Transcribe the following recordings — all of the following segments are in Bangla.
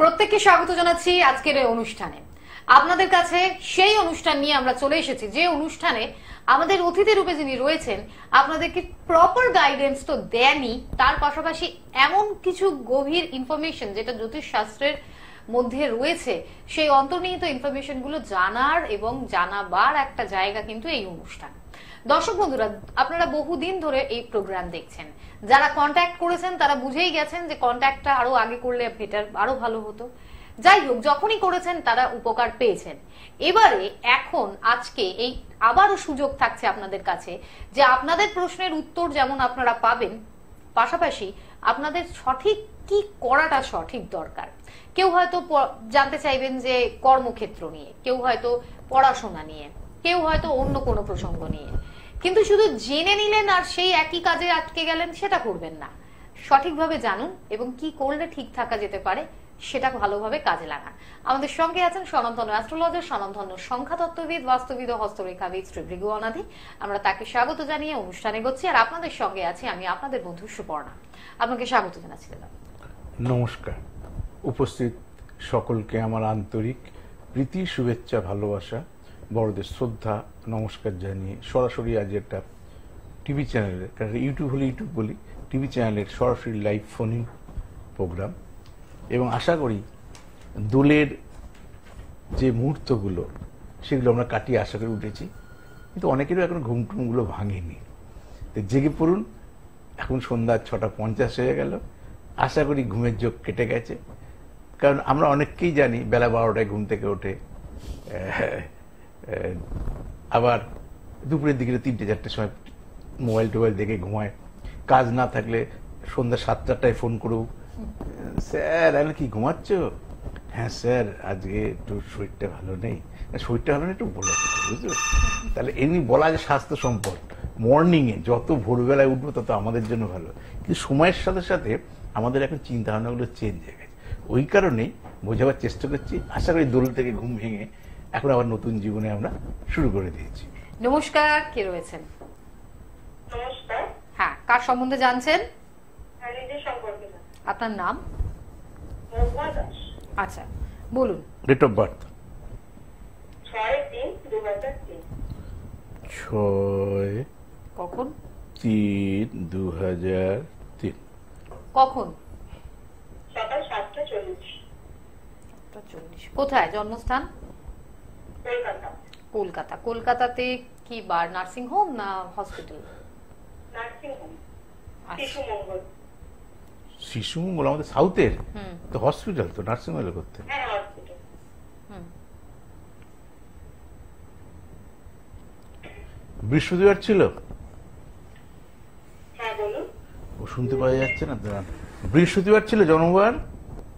প্রত্যেককে স্বাগত জানাচ্ছি আজকের এই অনুষ্ঠানে আপনাদের কাছে সেই অনুষ্ঠান নিয়ে আমরা চলে এসেছি যে অনুষ্ঠানে আমাদের অতিথি রূপে যিনি রয়েছেন আপনাদেরকে প্রপার গাইডেন্স তো দেনই তার পাশাপাশি এমন কিছু গভীর ইনফরমেশন যেটা জ্যোতিষশাস্ত্রের মধ্যে রয়েছে সেই অন্তর্নিহিত ইনফরমেশনগুলো জানার এবং জানাবার একটা জায়গা কিন্তু এই অনুষ্ঠান দর্শক বন্ধুরা আপনারা বহুদিন ধরে এই প্রোগ্রাম দেখছেন যারা কন্ট্যাক্ট করেছেন তারা বুঝেই গেছেন যে কন্ট্যাক্টটা আরো আগে করলে বেটার আরো ভালো হতো যাই হোক যখনই করেছেন তারা উপকার পেয়েছেন এবারে এখন আজকে এই আবারও সুযোগ থাকছে আপনাদের কাছে যে আপনাদের প্রশ্নের উত্তর যেমন আপনারা পাবেন পাশাপাশি আপনাদের সঠিক কি করাটা সঠিক দরকার কেউ হয়তো জানতে চাইবেন যে কর্মক্ষেত্র নিয়ে কেউ হয়তো পড়াশোনা নিয়ে কেউ হয়তো অন্য কোনো প্রসঙ্গ নিয়ে কিন্তু শুধু জেনে নিলেন আর সেই একই কাজে আটকে গেলেন সেটা করবেন না সঠিকভাবে জানুন এবং কি করলে ঠিক থাকা যেতে পারে সেটা ভালোভাবে কাজে লাগান আমাদের সঙ্গে আছেন সনাতন অ্যাস্ট্রোলজার সনাতন সংখ্যাতত্ত্ববিদ বাস্তুবিদ হস্তরেখাবিদ শ্রী ভৃগু অনাধি আমরা তাকে স্বাগত জানিয়ে অনুষ্ঠানে গচ্ছি আর আপনাদের সঙ্গে আছি আমি আপনাদের বন্ধু সুপর্ণা আপনাকে স্বাগত জানাচ্ছি দাদা নমস্কার উপস্থিত সকলকে আমার আন্তরিক প্রীতি শুভেচ্ছা ভালোবাসা বড়দের শ্রদ্ধা নমস্কার জানিয়ে সরাসরি আজ একটা টিভি চ্যানেলের কারণ ইউটিউব হলে ইউটিউব বলি টিভি চ্যানেলের সরাসরি লাইভ ফোন প্রোগ্রাম এবং আশা করি দোলের যে মুহূর্তগুলো সেগুলো আমরা কাটিয়ে আশা করে উঠেছি কিন্তু অনেকেরও এখন ঘুমটুমগুলো ভাঙেনি তো জেগে পড়ুন এখন সন্ধ্যা ছটা পঞ্চাশ হয়ে গেল আশা করি ঘুমের যোগ কেটে গেছে কারণ আমরা অনেককেই জানি বেলা বারোটায় ঘুম থেকে ওঠে আবার দুপুরের দিকে তিনটে চারটে সময় মোবাইল টোবাইল দেখে ঘুমায় কাজ না থাকলে সন্ধ্যা সাত চারটায় ফোন করু স্যার আমি কি ঘুমাচ্ছ হ্যাঁ স্যার আজকে একটু শরীরটা ভালো নেই শরীরটা ভালো নেই একটু বলে বুঝলো তাহলে এমনি বলা যে স্বাস্থ্য সম্পদ মর্নিংয়ে যত ভোরবেলায় উঠবো তত আমাদের জন্য ভালো কিন্তু সময়ের সাথে সাথে আমাদের এখন চিন্তাভাবনাগুলো চেঞ্জ হয়ে গেছে ওই কারণেই বোঝাবার চেষ্টা করছি আশা করি দোল থেকে ঘুম ভেঙে এখন আবার নতুন জীবনে আমরা শুরু করে দিয়েছি নমস্কার কে রয়েছেন নমস্কার হ্যাঁ কার সম্বন্ধে জানছেন আপনার নাম আচ্ছা বলুন ডেট অফ বার্থ ছয় কখন তিন দু হাজার তিন কখন সকাল সাতটা চল্লিশ কোথায় জন্মস্থান কলকাতা কলকাতাতে কি বার নার্সিং হোম না হসপিটাল আচ্ছা। শিশু মঙ্গল শিশু মঙ্গল আমাদের সাউথের তো হসপিটাল তো নার্সিং হোমে করতে হ্যাঁ, বৃহস্পতিবার ছিল হ্যাঁ, ও শুনতে পাওয়া যাচ্ছে না বৃহস্পতিবার ছিল জন্মবার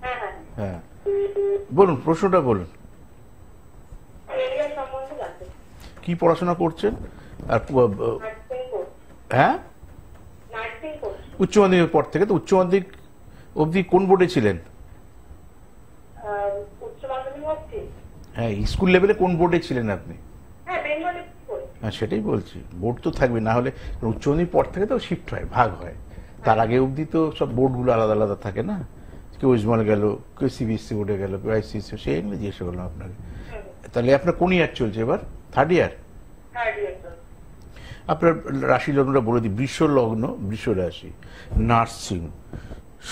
হ্যাঁ, হ্যাঁ। বলুন প্রশ্নটা বলুন কি পড়াশোনা করছেন আর হ্যাঁ উচ্চ মাধ্যমিকের পর থেকে তো উচ্চ মাধ্যমিক অবধি কোন বোর্ডে ছিলেন হ্যাঁ স্কুল লেভেলে কোন বোর্ডে ছিলেন আপনি হ্যাঁ সেটাই বলছি বোর্ড তো থাকবে না হলে উচ্চ মাধ্যমিক পর থেকে তো শিফট হয় ভাগ হয় তার আগে অবধি তো সব বোর্ডগুলো আলাদা আলাদা থাকে না কেউ ইজমল গেল কেউ সিবিএসসি বোর্ডে গেল কেউ আইসিএসসি সেই জিজ্ঞেস করলাম আপনাকে তাহলে আপনার কোন ইয়ার চলছে এবার থার্ড ইয়ার আপনার রাশি লগ্নটা বলে দিই বিশ্ব লগ্ন বিশ্ব রাশি নার্সিং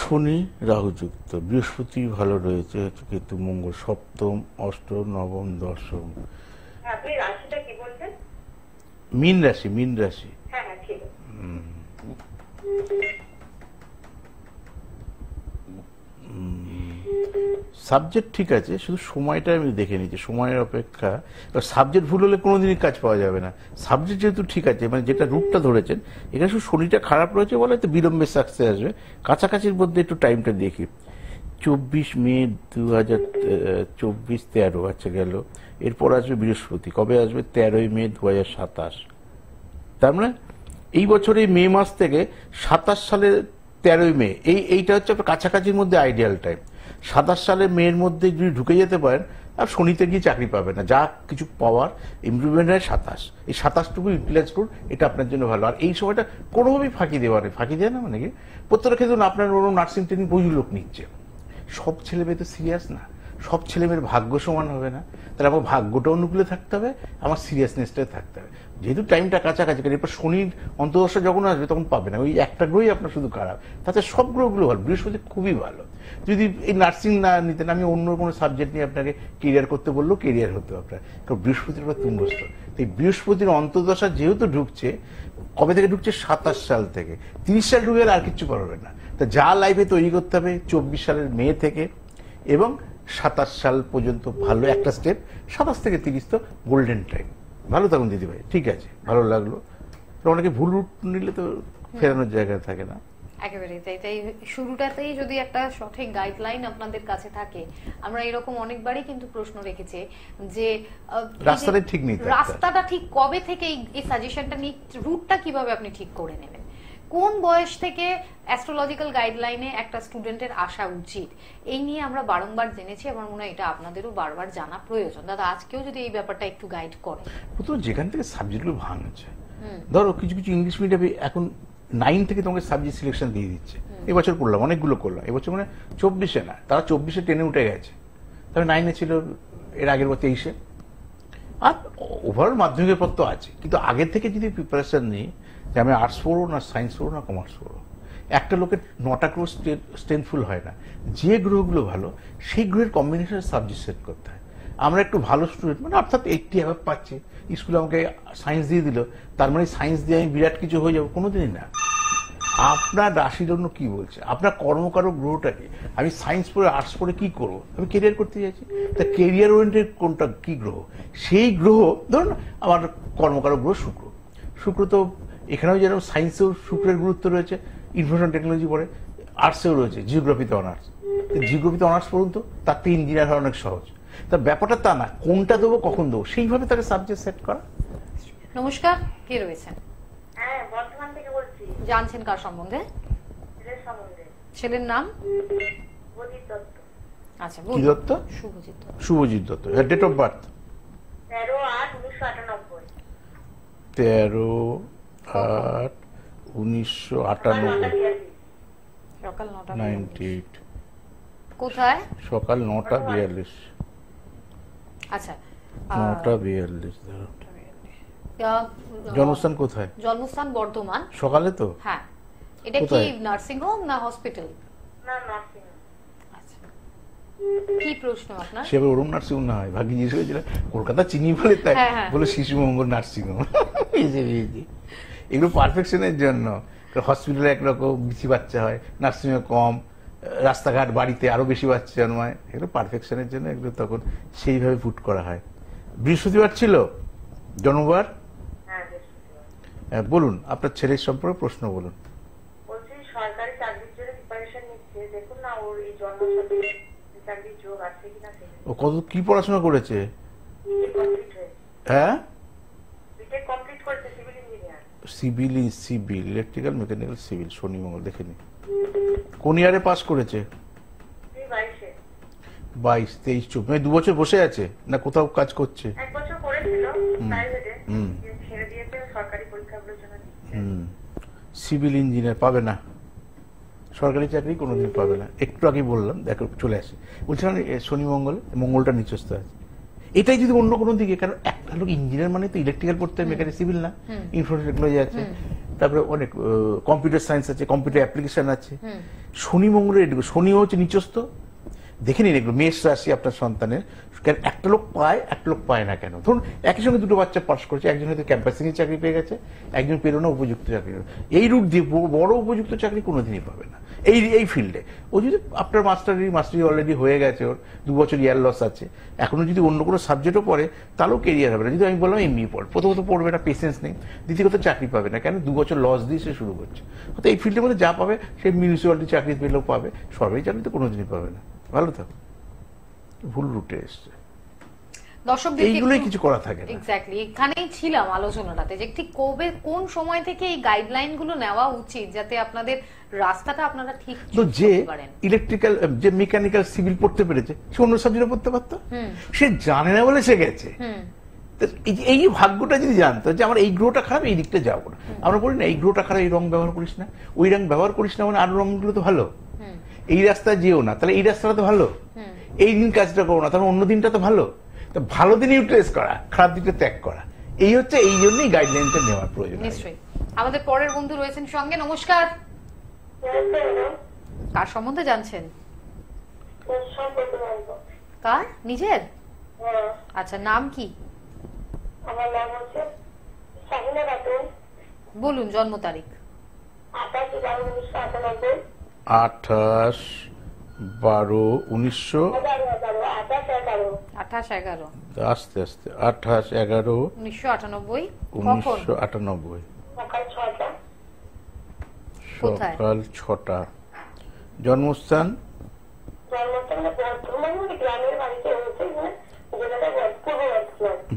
শনি রাহুযুক্ত বৃহস্পতি ভালো রয়েছে কেতু মঙ্গল সপ্তম অষ্টম নবম দশম মিন হ্যাঁ, রাশি মিন রাশি হ্যাঁ, হ্যাঁ, সাবজেক্ট ঠিক আছে শুধু সময়টা আমি দেখে নিচ্ছি সময়ের অপেক্ষা সাবজেক্ট ভুল হলে কোনো দিনই কাজ পাওয়া যাবে না সাবজেক্ট যেহেতু ঠিক আছে মানে যেটা রুটটা ধরেছেন এখানে শুধু শনিটা খারাপ রয়েছে বলে তো বিলম্বে সাকসেস আসবে কাছাকাছির মধ্যে একটু টাইমটা দেখি চব্বিশ মে দু হাজার চব্বিশ তেরো আচ্ছা গেল এরপর আসবে বৃহস্পতি কবে আসবে তেরোই মে দু হাজার সাতাশ তার মানে এই বছর এই মে মাস থেকে সাতাশ সালে তেরোই মে এই এইটা হচ্ছে আপনার কাছাকাছির মধ্যে আইডিয়াল টাইম সাতাশ সালে মেয়ের মধ্যে যদি ঢুকে যেতে পারেন আর শনিতে গিয়ে চাকরি পাবে না যা কিছু পাওয়ার ইমপ্রুভমেন্ট হয় সাতাশ এই সাতাশটুকু ইউটিলাইজ করুন এটা আপনার জন্য ভালো আর এই সময়টা কোনোভাবেই ফাঁকি দেওয়া নেই ফাঁকি দেয় না মানে কি প্রত্যেকটা ক্ষেত্রে আপনার ওরকম নার্সিং ট্রেনিং বহু লোক নিচ্ছে সব ছেলে মেয়ে তো সিরিয়াস না সব ছেলেমেয়ের ভাগ্য সমান হবে না তাহলে আমার ভাগ্যটা অনুকূলে থাকতে হবে আমার সিরিয়াসনেসটাই থাকতে হবে যেহেতু টাইমটা কাছাকাছি কারণ এরপর শনির অন্তদশা যখন আসবে তখন পাবে না ওই একটা গ্রহই আপনার শুধু খারাপ তাতে সব গ্রহগুলো ভালো বৃহস্পতি খুবই ভালো যদি এই নার্সিং না নিতেন আমি অন্য কোনো সাবজেক্ট নিয়ে আপনাকে কেরিয়ার করতে বললেও কেরিয়ার হতো আপনার কারণ বৃহস্পতির উপর তুঙ্গস্থ এই বৃহস্পতির অন্তর্দশা যেহেতু ঢুকছে কবে থেকে ঢুকছে সাতাশ সাল থেকে তিরিশ সাল ঢুকে আর কিচ্ছু করবে না তা যা লাইফে তৈরি করতে হবে চব্বিশ সালের মে থেকে এবং সাতাশ সাল পর্যন্ত ভালো একটা স্টেপ সাতাশ থেকে তিরিশ তো গোল্ডেন টাইম ভালো থাকুন দিদিভাই ঠিক আছে ভালো লাগলো অনেকে ভুল নিলে তো ফেরানোর জায়গা থাকে না একেবারে তাই তাই শুরুটাতেই যদি একটা সঠিক গাইডলাইন আপনাদের কাছে থাকে আমরা এরকম অনেকবারই কিন্তু প্রশ্ন রেখেছে যে রাস্তাটা ঠিক নিতে রাস্তাটা ঠিক কবে থেকে এই সাজেশনটা নি রুটটা কিভাবে আপনি ঠিক করে নেবেন কোন বয়স থেকে অ্যাস্ট্রোলজিক্যাল গাইডলাইনে একটা স্টুডেন্টের আসা উচিত এই নিয়ে আমরা বারংবার জেনেছি আমার মনে হয় এটা আপনাদেরও বারবার জানা প্রয়োজন দাদা আজকেও যদি এই ব্যাপারটা একটু গাইড করে প্রথম যেখান থেকে সাবজেক্টগুলো ভাঙছে ধরো কিছু কিছু ইংলিশ মিডিয়ামে এখন নাইন থেকে তোমাকে সাবজেক্ট সিলেকশন দিয়ে দিচ্ছে এবছর করলাম অনেকগুলো করলাম এবছর মানে চব্বিশে না তারা চব্বিশে টেনে উঠে গেছে তবে নাইনে ছিল এর আগের বার তেইশে আর ওভারঅল মাধ্যমিকের পর তো আছে কিন্তু আগের থেকে যদি প্রিপারেশান নিই যে আমি আর্টস পড়ো না সায়েন্স পড়ো না কমার্স পড়ো একটা লোকের নটা গ্রহ স্ট্রেংথফুল হয় না যে গ্রহগুলো ভালো সেই গ্রহের কম্বিনেশনের সাবজেক্ট সেট করতে হয় আমরা একটু ভালো স্টুডেন্ট মানে অর্থাৎ এইটটি অ্যাভাব পাচ্ছি স্কুলে আমাকে সায়েন্স দিয়ে দিল তার মানে সায়েন্স দিয়ে আমি বিরাট কিছু হয়ে যাবো কোনোদিনই না আপনার রাশির জন্য কি বলছে আপনার কর্মকার গ্রহটা গ্রহটাকে আমি সায়েন্স পড়ে আর্টস পড়ে কি করব আমি কেরিয়ার করতে চাইছি তা কেরিয়ার ওরিয়েন্টেড কোনটা কি গ্রহ সেই গ্রহ ধরুন আমার কর্মকার গ্রহ শুক্র শুক্র তো এখানেও যেরকম সায়েন্সেও শুক্রের গুরুত্ব রয়েছে ইনফরমেশন টেকনোলজি পড়ে আর্টসেও রয়েছে জিওগ্রাফিতে অনার্স জিওগ্রাফিতে অনার্স পড়ুন তো তার তো ইঞ্জিনিয়ার হওয়া অনেক সহজ তার ব্যাপারটা তা না কোনটা দেবো কখন দেবো সেইভাবে তাকে সাবজেক্ট সেট করা নমস্কার কে রয়েছেন হ্যাঁ, জানছেন কার সম্বন্ধে ছেলের নাম আচ্ছা, Shubhajit Dutta Shubhajit Dutta date of birth তেরো আট উনিশশো আটানব্বই তেরো আট উনিশশো আটানব্বই সকাল নটা নাইনটি এইট কোথায় সকাল নটা বিয়াল্লিশ আচ্ছা, জন্মস্থান কোথায় জন্মস্থান বর্ধমান সকালে তো হ্যাঁ এটা কি নার্সিং হোম না হসপিটাল না আচ্ছা। হয় কলকাতা চিনি বলে তাই হ্যাঁ, হ্যাঁ। বলে নার্সিং হোম এগুলো জন্য হসপিটালে একরকম বেশি বাচ্চা হয় নার্সিং কম রাস্তাঘাট বাড়িতে আরও বেশি বাচ্চা জন্মায় এগুলো পারফেকশনের জন্য এগুলো তখন সেইভাবে ফুট করা হয় বৃহস্পতিবার ছিল জন্মবার হ্যাঁ, বলুন আপনার ছেলের সম্পর্কে প্রশ্ন বলুন ও কত কি পড়াশোনা করেছে হ্যাঁ civil civil electrical mechanical civil শনি মঙ্গল দেখে কোন ইয়ারে পাস করেছে বাইশ তেইশ চব্বিশ মানে দু বছর বসে আছে না কোথাও কাজ করছে সিভিল ইঞ্জিনিয়ার পাবে না সরকারি চাকরি কোনোদিন পাবে না একটু আগে বললাম দেখো চলে আসে বলছিলাম শনি মঙ্গল মঙ্গলটা নিচস্থ আছে এটাই যদি অন্য কোনো দিকে কারণ একটা লোক ইঞ্জিনিয়ার মানে তো ইলেকট্রিক্যাল পড়তে হবে মেকানিক সিভিল না ইনফরমেশন টেকনোলজি আছে তারপরে অনেক কম্পিউটার সায়েন্স আছে কম্পিউটার অ্যাপ্লিকেশন আছে শনি মঙ্গলের শনিও হচ্ছে নিচস্থ দেখে নিন এগুলো মেষ রাশি আপনার সন্তানের কেন একটা লোক পায় একটা লোক পায় না কেন ধরুন একই সঙ্গে দুটো বাচ্চা পাস করেছে একজন হয়তো ক্যাম্পাসিংয়ে চাকরি পেয়ে গেছে একজন পেল না উপযুক্ত চাকরি এই রুট দিয়ে বড় উপযুক্ত চাকরি কোনোদিনই পাবে না এই এই ফিল্ডে ও যদি আপনার মাস্টারি মাস্টারি অলরেডি হয়ে গেছে ওর দু বছর ইয়ার লস আছে এখনো যদি অন্য কোনো সাবজেক্টও পড়ে তাহলেও কেরিয়ার হবে না যদি আমি বললাম এমনি পড় প্রথমত পড়বে না পেশেন্স নেই দ্বিতীয়ত চাকরি পাবে না কেন দু বছর লস দিয়ে সে শুরু করছে তো এই ফিল্ডের মধ্যে যা পাবে সে মিউনিসিপ্যালিটি চাকরি পেলেও পাবে সরকারি চাকরি তো কোনোদিনই পাবে না ভালো থাকুন ভুল রুটে এসছে এইগুলোই কিছু করা থাকে এক্স্যাক্টলি এখানেই ছিলাম আলোচনাটাতে যে ঠিক কবে কোন সময় থেকে এই গাইডলাইনগুলো নেওয়া উচিত যাতে আপনাদের রাস্তাটা আপনারা ঠিক তো যে ইলেকট্রিক্যাল যে মেকানিক্যাল সিভিল পড়তে পেরেছে সে অন্য সাবজেক্টে পড়তে পারতো সে জানে না বলে সে গেছে এই ভাগ্যটা যদি জানতো যে আমার এই গ্রহটা খারাপ এই দিকটা যাবো না আমরা বলি না এই গ্রহটা খারাপ এই রং ব্যবহার করিস না ওই রং ব্যবহার করিস না মানে আরো রংগুলো তো ভালো এই রাস্তায় যেও না তাহলে এই রাস্তাটা তো ভালো এই দিন কাজটা করো না তাহলে অন্য দিনটা তো ভালো তো ভালো দিন ইউটিলাইজ করা খারাপ দিকটা ত্যাগ করা এই হচ্ছে এই জন্যই গাইডলাইনটা নেওয়ার প্রয়োজন আমাদের পরের বন্ধু রয়েছেন সঙ্গে নমস্কার কার সম্বন্ধে জানছেন কার নিজের হ্যাঁ। আচ্ছা নাম কি বলুন জন্ম তারিখ আঠাশ বারো উনিশশো আস্তে আস্তে আঠাশ এগারো উনিশশো আটানব্বই উনিশশো আটানব্বই সকাল ছটা জন্মস্থান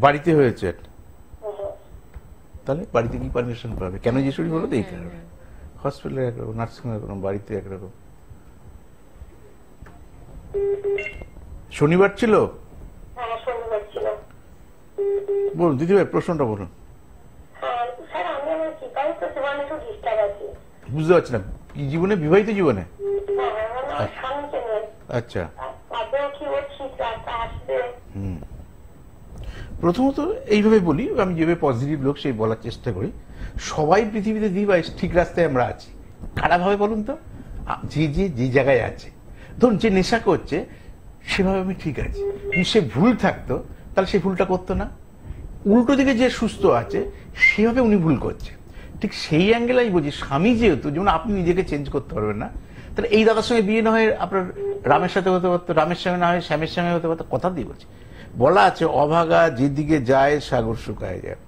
বাড়িতে হয়েছে তাহলে বাড়িতে কি পারমিশন পাবে কেন যে শুরু হলো এই কারণে হসপিটালে একরকম নার্সিংহোমে একরকম বাড়িতে একরকম শনিবার ছিল হ্যাঁ, বলুন দিদিভাই প্রশ্নটা বলুন হ্যাঁ, বুঝতে পারছি না কি জীবনে বিবাহিত জীবনে হ্যাঁ, আচ্ছা আচ্ছা প্রথমত এইভাবে বলি আমি যেভাবে পজিটিভ লোক সেই বলার চেষ্টা করি সবাই পৃথিবীতে দিবাই ঠিক রাস্তায় আমরা আছি খারাপভাবে বলুন তো যে যে যে জায়গায় আছে ধরুন যে নেশা করছে সেভাবে আমি ঠিক আছি সে ভুল থাকতো তাহলে সে ভুলটা করতো না উল্টো দিকে যে সুস্থ আছে সেভাবে উনি ভুল করছে ঠিক সেই অ্যাঙ্গেল আমি বলছি স্বামী যেহেতু যেমন আপনি নিজেকে চেঞ্জ করতে পারবেন না তাহলে এই দাদার সঙ্গে বিয়ে না হয় আপনার রামের সাথে হতে পারতো রামের সঙ্গে না হয় শ্যামের সঙ্গে হতে পারতো কথা দিয়ে বলছি বলা আছে অভাগা যেদিকে যায় সাগর শুকায় যায়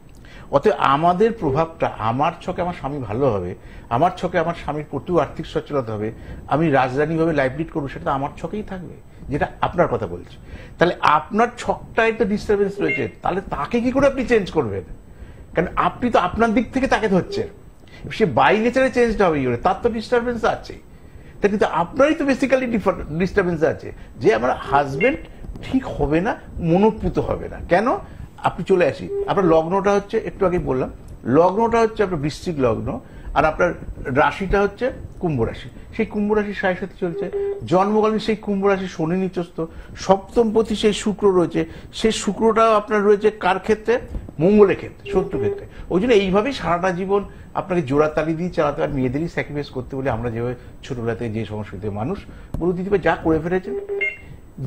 অতএব আমাদের প্রভাবটা আমার ছকে আমার স্বামী ভালো হবে আমার ছকে আমার স্বামীর প্রতিও আর্থিক সচ্ছলতা হবে আমি রাজধানীভাবে লাইফ করবো সেটা আমার ছকেই থাকবে যেটা আপনার কথা বলছি তাহলে আপনার ছকটায় তো ডিস্টারবেন্স রয়েছে তাহলে তাকে কি করে আপনি চেঞ্জ করবেন কারণ আপনি তো আপনার দিক থেকে তাকে ধরছেন সে বাই নেচারে চেঞ্জড হবে ইয়ে তার তো ডিস্টারবেন্স আছে তা কিন্তু আপনারই তো বেসিক্যালি ডিস্টারবেন্স আছে যে আমার হাজবেন্ড ঠিক হবে না মনোপুত হবে না কেন আপনি চলে আসি আপনার লগ্নটা হচ্ছে একটু আগে বললাম লগ্নটা হচ্ছে আপনার বৃশ্চিক লগ্ন আর আপনার রাশিটা হচ্ছে কুম্ভ রাশি সেই কুম্ভ রাশির সাড়ে সাথে চলছে জন্মকালীন সেই কুম্ভ রাশি শনি নিচস্ত সপ্তমপতি সেই শুক্র রয়েছে সেই শুক্রটাও আপনার রয়েছে কার ক্ষেত্রে মঙ্গলের ক্ষেত্রে শত্রু ক্ষেত্রে ওই জন্য এইভাবেই সারাটা জীবন আপনাকে জোড়া তালি দিয়ে চালাতে আর মেয়েদেরই স্যাক্রিফাইস করতে বলে আমরা যেভাবে ছোটবেলাতে থেকে যে সংস্কৃতির মানুষ বলে দিতে যা করে ফেলেছেন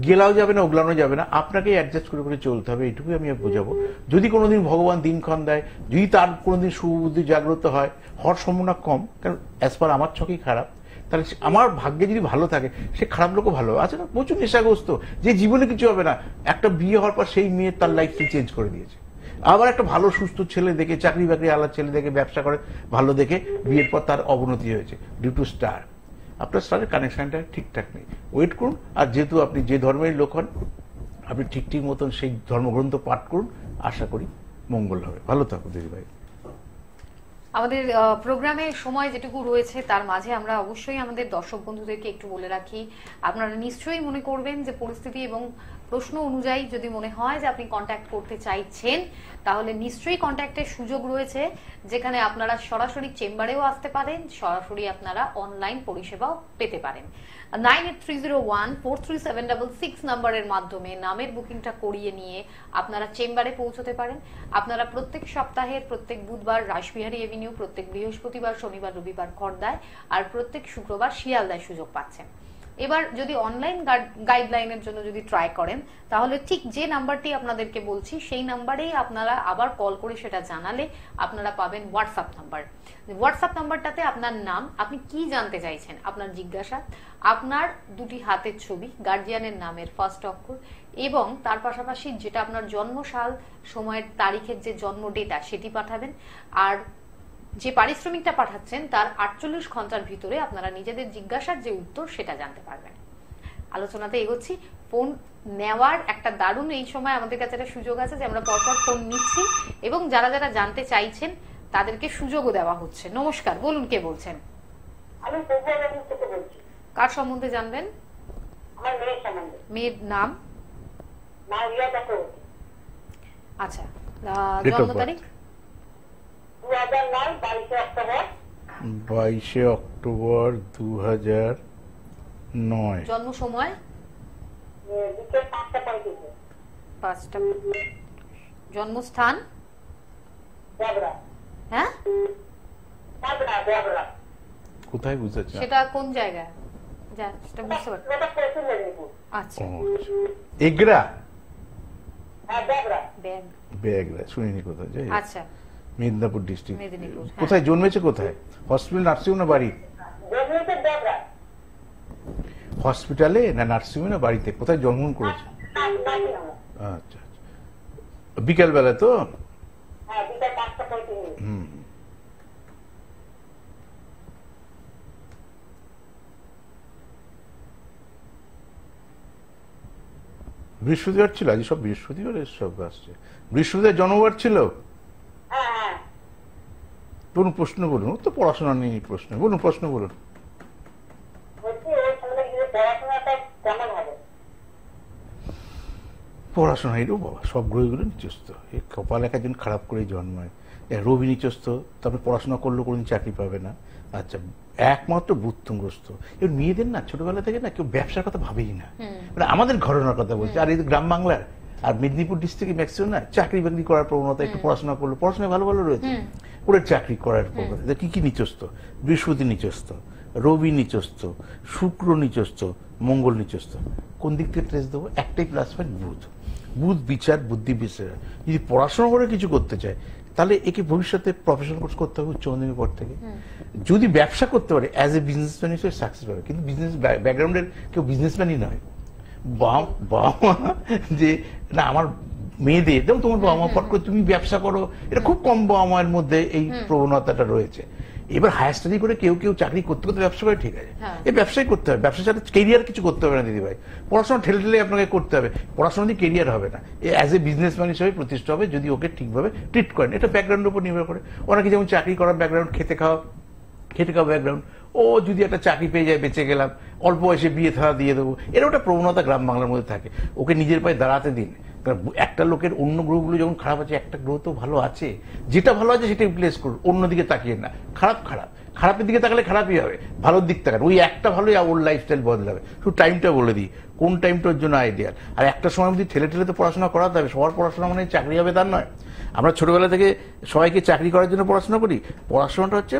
গেলাও যাবে না ওগলানো যাবে না আপনাকে অ্যাডজাস্ট করে করে চলতে হবে এইটুকুই আমি বোঝাবো যদি কোনোদিন ভগবান দিনক্ষণ দেয় যদি তার কোনোদিন সুবুদ্ধি জাগ্রত হয় হওয়ার সম্ভাবনা কম কারণ অ্যাজ পার আমার ছকেই খারাপ তাহলে আমার ভাগ্যে যদি ভালো থাকে সে খারাপ লোকও ভালো আছে না আচ্ছা, প্রচুর নেশাগ্রস্ত যে জীবনে কিছু হবে না একটা বিয়ে হওয়ার পর সেই মেয়ে তার লাইফটি চেঞ্জ করে দিয়েছে আবার একটা ভালো সুস্থ ছেলে দেখে চাকরি বাকরি আলাদা ছেলে দেখে ব্যবসা করে ভালো দেখে বিয়ের পর তার অবনতি হয়েছে ডিউ টু স্টার আপনার স্টারের কানেকশানটা ঠিকঠাক নেই ওয়েট করুন আর যেহেতু আপনি যে ধর্মের লোক হন আপনি ঠিক ঠিক মতন সেই ধর্মগ্রন্থ পাঠ করুন আশা করি মঙ্গল হবে ভালো থাকুন দিদিভাই আমাদের প্রোগ্রামে সময় যেটুকু রয়েছে তার মাঝে আমরা অবশ্যই আমাদের দর্শক বন্ধুদেরকে একটু বলে রাখি আপনারা নিশ্চয়ই মনে করবেন যে পরিস্থিতি এবং প্রশ্ন অনুযায়ী যদি মনে হয় যে আপনি কন্ট্যাক্ট করতে চাইছেন তাহলে নিশ্চয়ই কন্ট্যাক্টের সুযোগ রয়েছে যেখানে আপনারা সরাসরি চেম্বারেও আসতে পারেন সরাসরি আপনারা অনলাইন পরিষেবাও পেতে পারেন nine eight three zero one four three seven double six নাম্বারের মাধ্যমে নামের বুকিংটা করিয়ে নিয়ে আপনারা চেম্বারে পৌঁছতে পারেন আপনারা প্রত্যেক সপ্তাহের প্রত্যেক বুধবার রাসবিহারি এভিনিউ অ্যাভিনিউ প্রত্যেক বৃহস্পতিবার শনিবার রবিবার খর্দায় আর প্রত্যেক শুক্রবার শিয়ালদায় সুযোগ পাচ্ছেন এবার যদি অনলাইন গাইডলাইনের জন্য যদি ট্রাই করেন তাহলে ঠিক যে নাম্বারটি আপনাদেরকে বলছি সেই নাম্বারেই আপনারা আবার কল করে সেটা জানালে আপনারা পাবেন হোয়াটসঅ্যাপ নাম্বার হোয়াটসঅ্যাপ নাম্বারটাতে আপনার নাম আপনি কি জানতে চাইছেন আপনার জিজ্ঞাসা আপনার দুটি হাতের ছবি গার্জিয়ানের নামের ফার্স্ট অক্ষর এবং তার পাশাপাশি যেটা আপনার জন্মসাল সময়ের তারিখের যে জন্ম ডেটা সেটি পাঠাবেন আর যে পারিশ্রমিকটা পাঠাচ্ছেন তার আটচল্লিশ ঘন্টার ভিতরে আপনারা নিজেদের জিজ্ঞাসার যে উত্তর সেটা জানতে পারবেন আলোচনাতে এগোচ্ছি ফোন নেওয়ার একটা দারুণ এই সময় আমাদের কাছে একটা সুযোগ আছে যে আমরা পরপর ফোন নিচ্ছি এবং যারা যারা জানতে চাইছেন তাদেরকে সুযোগও দেওয়া হচ্ছে নমস্কার বলুন কে বলছেন কার সম্বন্ধে জানবেন মেয়ের নাম আচ্ছা জন্ম তারিখ বাইশে অক্টোবর দু হাজার নয় জন্ম সময় পাঁচটা জন্মস্থান হ্যাঁ কোথায় বুঝতে চান সেটা কোন জায়গা সেটা বুঝতে পারছি আচ্ছা, আচ্ছা। এগরা ব্যাগরা শুনিনি কোথায় আচ্ছা মেদিনীপুর ডিস্ট্রিক্ট হ্যাঁ। কোথায় জন্মেছে কোথায় হসপিটাল নার্সিং না বাড়ি হসপিটালে না নার্সিং না বাড়িতে কোথায় জন্মগ্রহণ করেছে আচ্ছা, আচ্ছা। বেলা তো বৃহস্পতিবার ছিল আজ সব বৃহস্পতিবার সব আসছে বৃহস্পতিবার জন্মবার ছিল কোন প্রশ্ন বলুন তো পড়াশোনা নিয়ে প্রশ্ন বলুন প্রশ্ন বলুন পড়াশোনা এরও বাবা সব গ্রহগুলো নিচস্ত এ কপাল একজন খারাপ করে জন্মায় রবি নিচস্ত তারপরে পড়াশোনা করলে কোনো চাকরি পাবে না আচ্ছা একমাত্র বুত্তগ্রস্ত এর মেয়েদের না ছোটবেলা থেকে না কেউ ব্যবসার কথা ভাবেই না মানে আমাদের ঘটনার কথা বলছে আর এই গ্রাম বাংলার আর মেদিনীপুর ডিস্ট্রিক্টে ম্যাক্সিমাম না চাকরি বাকরি করার প্রবণতা একটু পড়াশোনা করলো পড়াশোনায় ভালো ভালো রয়েছে করে চাকরি করার হ্যাঁ। পর কি কি নিচস্থ বৃহস্পতি নিচস্ত রবি নিচস্ত শুক্র নিচস্থ মঙ্গল নিচস্থ কোন দিক থেকে ট্রেস দেবো একটাই প্লাস পয়েন্ট বুধ বুধ বিচার বুদ্ধি বিচার যদি পড়াশোনা করে কিছু করতে চায় তাহলে একে ভবিষ্যতে প্রফেশনাল কোর্স করতে হবে উচ্চ মাধ্যমিক পর থেকে হ্যাঁ। যদি ব্যবসা করতে পারে অ্যাজ এ বিজনেসম্যান হিসেবে সাকসেস হবে কিন্তু বিজনেস ব্যাকগ্রাউন্ডের কেউ বিজনেসম্যানই নয় বাবা যে না আমার মেয়েদের যেমন তোমার বাবা মা পট হ্যাঁ, হ্যাঁ, করে হ্যাঁ। তুমি ব্যবসা করো এটা খুব কম বাবা মায়ের মধ্যে এই প্রবণতাটা রয়েছে এবার হায়ার স্টাডি করে কেউ কেউ চাকরি করতে করতে ব্যবসা করে ঠিক আছে এই ব্যবসায় করতে হবে ব্যবসা সাথে কেরিয়ার কিছু করতে হবে না দিদি ভাই পড়াশোনা ঠেলে ঠেলে আপনাকে করতে হবে পড়াশোনা দিয়ে কেরিয়ার হবে না এ অ্যাজ এ বিজনেসম্যান হিসেবে প্রতিষ্ঠা হবে যদি ওকে ঠিকভাবে ট্রিট করেন এটা ব্যাকগ্রাউন্ডের উপর নির্ভর করে অনেকে যেমন চাকরি করার ব্যাকগ্রাউন্ড খেতে খাও খেতে খাও ব্যাকগ্রাউন্ড ও যদি একটা চাকরি পেয়ে যায় বেঁচে গেলাম অল্প বয়সে বিয়ে থাকা দিয়ে দেবো এর একটা প্রবণতা গ্রাম বাংলার মধ্যে থাকে ওকে নিজের পায়ে দাঁড়াতে দিন একটা লোকের অন্য গ্রহগুলো যখন খারাপ আছে একটা গ্রহ তো ভালো আছে যেটা ভালো আছে সেটা রিপ্লেস করুন অন্যদিকে তাকিয়ে না খারাপ খারাপ খারাপের দিকে তাকালে খারাপই হবে ভালোর দিক তাকান ওই একটা ভালোই ওর লাইফস্টাইল বদলাবে শুধু টাইমটা বলে দিই কোন টাইমটার জন্য আইডিয়াল আর একটা সময় যদি ঠেলে ঠেলে তো পড়াশোনা করাতে হবে সবার পড়াশোনা মানে চাকরি হবে তার নয় আমরা ছোটবেলা থেকে সবাইকে চাকরি করার জন্য পড়াশোনা করি পড়াশোনাটা হচ্ছে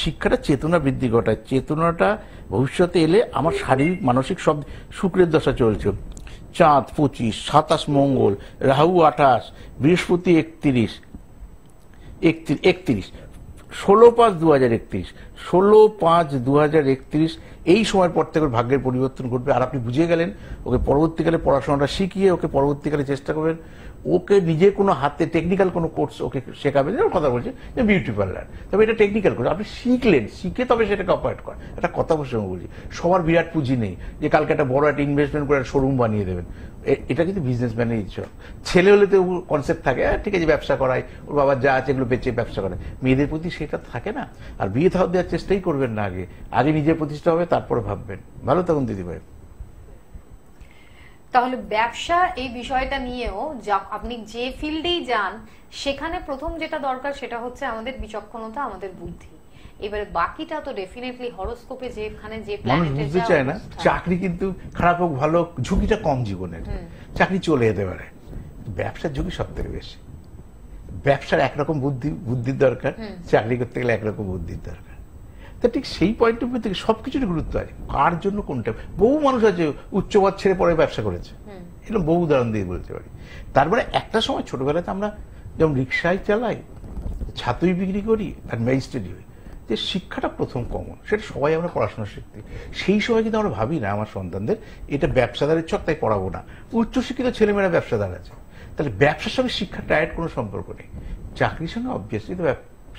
শিক্ষাটা চেতনা বৃদ্ধি ঘটায় চেতনাটা ভবিষ্যতে এলে আমার শারীরিক মানসিক সব শুক্রের দশা চলছে চাঁদ পঁচিশ সাতাশ মঙ্গল রাহু আঠাশ বৃহস্পতি একত্রিশ একত্রিশ ষোলো পাঁচ দু হাজার একত্রিশ ষোলো পাঁচ দু হাজার একত্রিশ এই সময়ের পর থেকে ভাগ্যের পরিবর্তন ঘটবে আর আপনি বুঝে গেলেন ওকে পরবর্তীকালে পড়াশোনাটা শিখিয়ে ওকে পরবর্তীকালে চেষ্টা করবেন ওকে নিজে কোনো হাতে টেকনিক্যাল কোনো কোর্স ওকে শেখাবে যেমন কথা বলছে যে বিউটি পার্লার তবে এটা টেকনিক্যাল কোর্স আপনি শিখলেন শিখে তবে সেটাকে অপারেট করেন একটা কথা প্রসঙ্গ বলছি সবার বিরাট পুঁজি নেই যে কালকে একটা বড় একটা ইনভেস্টমেন্ট করে একটা শোরুম বানিয়ে দেবেন এটা কিন্তু বিজনেসম্যানের ইচ্ছা ছেলে হলে তো কনসেপ্ট থাকে হ্যাঁ, ঠিক আছে ব্যবসা করায় ওর বাবার যা আছে এগুলো বেঁচে ব্যবসা করে মেয়েদের প্রতি সেটা থাকে না আর বিয়ে থাও দেওয়ার চেষ্টাই করবেন না আগে আগে নিজের প্রতিষ্ঠা হবে তারপরে ভাববেন ভালো তখন দিদিভাই তাহলে ব্যবসা এই বিষয়টা নিয়েও আপনি যে ফিল্ডেই যান সেখানে প্রথম যেটা দরকার সেটা হচ্ছে আমাদের বিচক্ষণতা আমাদের বুদ্ধি এবারে বাকিটা তো ডেফিনেটলি হরোস্কোপে যেখানে যে মানুষ বুঝতে চায় না চাকরি কিন্তু খারাপ হোক ভালো ঝুঁকিটা কম জীবনের চাকরি চলে যেতে পারে ব্যবসার ঝুঁকি সব থেকে বেশি ব্যবসার একরকম বুদ্ধি বুদ্ধির দরকার চাকরি করতে গেলে একরকম বুদ্ধির দরকার তা ঠিক সেই পয়েন্ট অফ থেকে সব গুরুত্ব আছে কার জন্য কোনটা বহু মানুষ আছে উচ্চবাদ ছেড়ে পরে ব্যবসা করেছে এটা বহু উদাহরণ দিয়ে বলতে পারি তারপরে একটা সময় ছোটবেলাতে আমরা যেমন রিক্সায় চালাই ছাতুই বিক্রি করি আর ম্যাজিস্ট্রেট হই যে শিক্ষাটা প্রথম কমন সেটা সবাই আমরা পড়াশোনা শিখতে সেই সময় কিন্তু আমরা ভাবি না আমার সন্তানদের এটা ব্যবসাদারের চক তাই পড়াবো না উচ্চশিক্ষিত ছেলেমেয়েরা ব্যবসাদার আছে তাহলে ব্যবসার সঙ্গে শিক্ষার ডায়েট কোনো সম্পর্ক নেই চাকরির সঙ্গে অবভিয়াসলি তো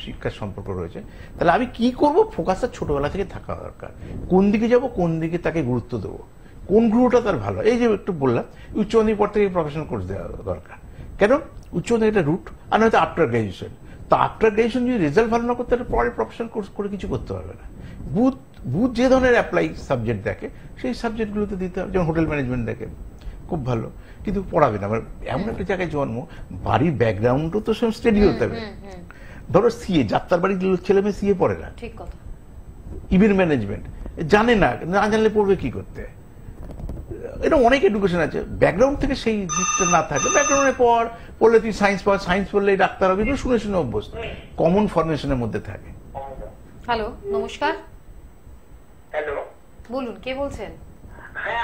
শিক্ষার সম্পর্ক রয়েছে তাহলে আমি কি করব ফোকাসটা ছোটবেলা থেকে থাকা দরকার কোন দিকে যাব কোন দিকে তাকে গুরুত্ব দেবো কোন গ্রহটা তার ভালো এই যে একটু বললাম উচ্চ মাধ্যমিক পর থেকে প্রফেশনাল কোর্স দেওয়া দরকার কেন উচ্চ মাধ্যমিক একটা রুট আর নয়তো আফটার গ্র্যাজুয়েশন তো আফটার গ্রাজুয়েশন যদি রেজাল্ট ভালো না করতে পারে পরে প্রফেশনাল কোর্স করে কিছু করতে পারবে না বুথ বুথ যে ধরনের অ্যাপ্লাই সাবজেক্ট দেখে সেই সাবজেক্টগুলোতে দিতে হবে যেমন হোটেল ম্যানেজমেন্ট দেখে খুব ভালো কিন্তু পড়াবে না আমার এমন একটা জায়গায় জন্ম বাড়ির ব্যাকগ্রাউন্ডও তো সেরকম স্টেডি হতে হবে ধরো সিএ যাত্রার বাড়ির ছেলে মেয়ে সিএ পড়ে না ইভেন্ট ম্যানেজমেন্ট জানে না না জানলে পড়বে কি করতে এটা অনেক এডুকেশন আছে ব্যাকগ্রাউন্ড থেকে সেই দিকটা না থাকে ব্যাকগ্রাউন্ডে পর পড়লে তুই সায়েন্স পড় সায়েন্স পড়লে ডাক্তার হবে এগুলো শুনে শুনে অভ্যস্ত কমন ফরমেশনের মধ্যে থাকে হ্যালো নমস্কার হ্যালো বলুন কে বলছেন হ্যাঁ,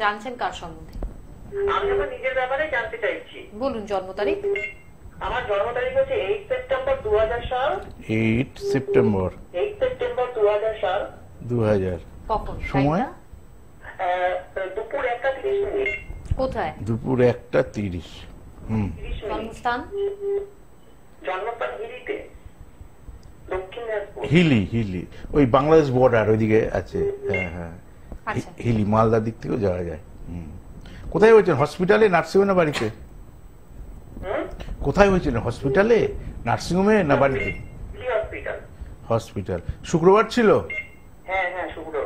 জানছেন কার সম্বন্ধে আমি আমার নিজের ব্যাপারে জানতে চাইছি বলুন জন্ম তারিখ আমার জন্ম তারিখ হচ্ছে এইট সেপ্টেম্বর 2000 সাল এইট সেপ্টেম্বর এইট সেপ্টেম্বর 2000 সাল 2000 কখন সময় দুপুর একটা তিরিশ মিনিট কোথায় দুপুর একটা তিরিশ জন্মস্থান জন্মস্থান হিলিতে হিলি হিলি ওই বাংলাদেশ বর্ডার ওইদিকে আছে হ্যাঁ হ্যাঁ আচ্ছা। হিলি মালদার দিক থেকেও যাওয়া যায় কোথায় হয়েছেন হসপিটালে নার্সিংহোমে বাড়িতে কোথায় হয়েছিল হসপিটালে নার্সিংহোমে না হ্যাঁ, বাড়িতে হসপিটাল শুক্রবার ছিল হ্যাঁ হ্যাঁ শুক্রবার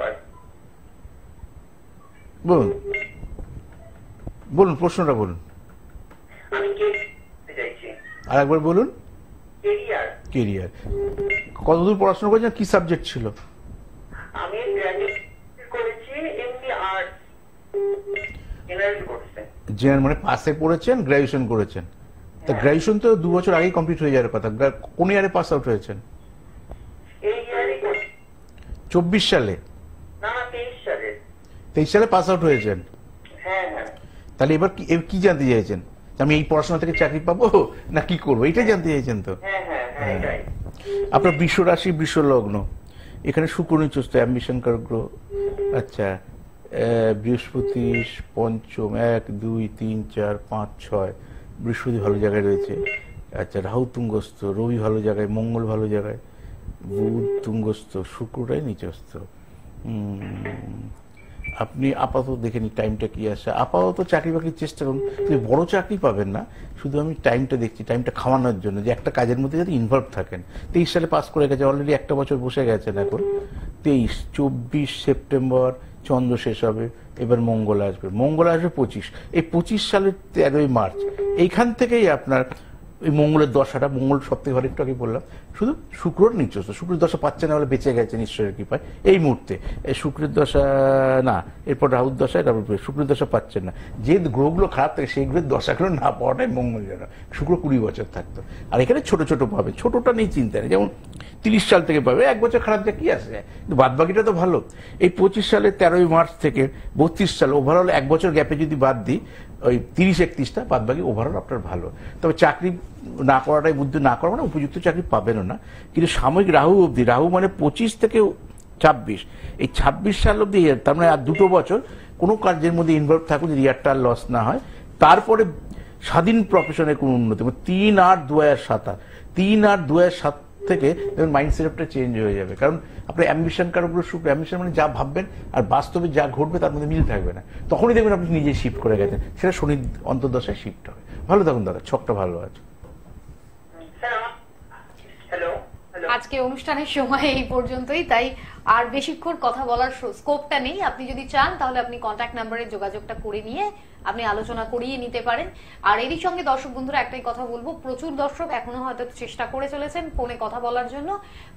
বলুন বলুন প্রশ্নটা বলুন আর একবার বলুন কেরিয়ার কতদূর পড়াশোনা করেছেন কি সাবজেক্ট ছিল জেনারেল মানে পাসে পড়েছেন গ্রাজুয়েশন করেছেন তা হ্যাঁ। গ্রাজুয়েশন তো দু বছর আগেই কমপ্লিট হয়ে যাওয়ার কথা কোন ইয়ারে পাস আউট হয়েছেন চব্বিশ সালে তেইশ সালে পাস আউট হয়েছেন হ্যাঁ, হ্যাঁ। তাহলে এবার কি জানতে চাইছেন আমি এই পড়াশোনা থেকে চাকরি পাবো না কি করবো এটাই জানতে চাইছেন তো হ্যাঁ, আপনার বিশ্ব রাশি বিশ্ব লগ্ন এখানে শুক্র নিচস্ত অ্যাম্বিশঙ্কর গ্রহ আচ্ছা বৃহস্পতি পঞ্চম এক দুই তিন চার পাঁচ ছয় বৃহস্পতি ভালো জায়গায় রয়েছে আচ্ছা রাহু তুঙ্গস্থ রবি ভালো জায়গায় মঙ্গল ভালো জায়গায় বুধ তুঙ্গস্থ শুক্রটাই নিচস্থ আপনি আপাতত দেখে নিন টাইমটা কি আসে আপাতত চাকরি বাকরির চেষ্টা করুন যে বড় চাকরি পাবেন না শুধু আমি টাইমটা দেখছি টাইমটা খাওয়ানোর জন্য যে একটা কাজের মধ্যে যাতে ইনভলভ থাকেন তেইশ সালে পাস করে গেছে অলরেডি একটা বছর বসে গেছেন এখন তেইশ চব্বিশ সেপ্টেম্বর চন্দ্র শেষ হবে এবার মঙ্গল আসবে মঙ্গল আসবে পঁচিশ এই পঁচিশ সালের তেরোই মার্চ এইখান থেকেই আপনার ওই মঙ্গলের দশাটা মঙ্গল সপ্তাহে ঘরে একটু আগে বললাম শুধু শুক্রর নিচস্থ শুক্রের দশা পাচ্ছে না বলে বেঁচে গেছে নিশ্চয়ের কৃপায় এই মুহূর্তে শুক্রের দশা না এরপর রাহুর দশায় তারপর শুক্রের দশা পাচ্ছেন না যে গ্রহগুলো খারাপ থাকে সেই গ্রহের দশাগুলো না পাওয়াটাই যেন শুক্র কুড়ি বছর থাকতো আর এখানে ছোট ছোট পাবে ছোটটা নিয়ে চিন্তা নেই যেমন তিরিশ সাল থেকে পাবে এক বছর খারাপ যা কি আছে কিন্তু বাদ বাকিটা তো ভালো এই পঁচিশ সালে তেরোই মার্চ থেকে বত্রিশ সাল ওভারঅল এক বছর গ্যাপে যদি বাদ দিই ওই তিরিশ একত্রিশটা বাদ বাকি ওভারঅল আপনার ভালো তবে চাকরি না করাটাই বুদ্ধি না করা মানে উপযুক্ত চাকরি পাবেনও না কিন্তু সাময়িক রাহু অবধি রাহু মানে পঁচিশ থেকে ছাব্বিশ এই ছাব্বিশ সাল অবধি তার মানে আর দুটো বছর কোনো কাজের মধ্যে ইনভলভ থাকুন যদি ইয়ারটা লস না হয় তারপরে স্বাধীন প্রফেশনে কোনো উন্নতি মানে তিন আট দু হাজার সাত তিন আট দু হাজার সাত থেকে মাইন্ড সেট সেটআপটা চেঞ্জ হয়ে যাবে কারণ আপনার অ্যাম্বিশন কারো উপরে শুট অ্যাম্বিশন মানে যা ভাববেন আর বাস্তবে যা ঘটবে তার মধ্যে মিল থাকবে না তখনই দেখবেন আপনি নিজে শিফট করে গেছেন সেটা শনির অন্তর্দশায় শিফট হবে ভালো থাকুন দাদা ছকটা ভালো আছে আজকে অনুষ্ঠানের সময় এই পর্যন্তই তাই আর বেশিক্ষণ কথা বলার স্কোপটা নেই আপনি যদি চান তাহলে আপনি কন্ট্যাক্ট নাম্বারে যোগাযোগটা করে নিয়ে আপনি আলোচনা করিয়ে নিতে পারেন আর এরই সঙ্গে দর্শক বন্ধুরা একটাই কথা বলবো প্রচুর দর্শক এখনো হয়তো চেষ্টা করে চলেছেন ফোনে কথা বলার জন্য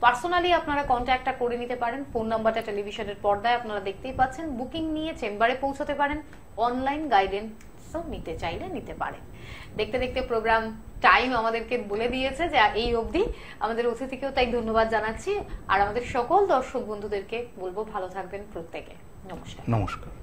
পার্সোনালি আপনারা কন্ট্যাক্টটা করে নিতে পারেন ফোন নাম্বারটা টেলিভিশনের পর্দায় আপনারা দেখতেই পাচ্ছেন বুকিং নিয়ে চেম্বারে পৌঁছতে পারেন অনলাইন গাইডেন্সও নিতে চাইলে নিতে পারেন দেখতে দেখতে প্রোগ্রাম টাইম আমাদেরকে বলে দিয়েছে যে এই অবধি আমাদের অতিথিকেও তাই ধন্যবাদ জানাচ্ছি আর আমাদের সকল দর্শক বন্ধুদেরকে বলবো ভালো থাকবেন প্রত্যেকে নমস্কার নমস্কার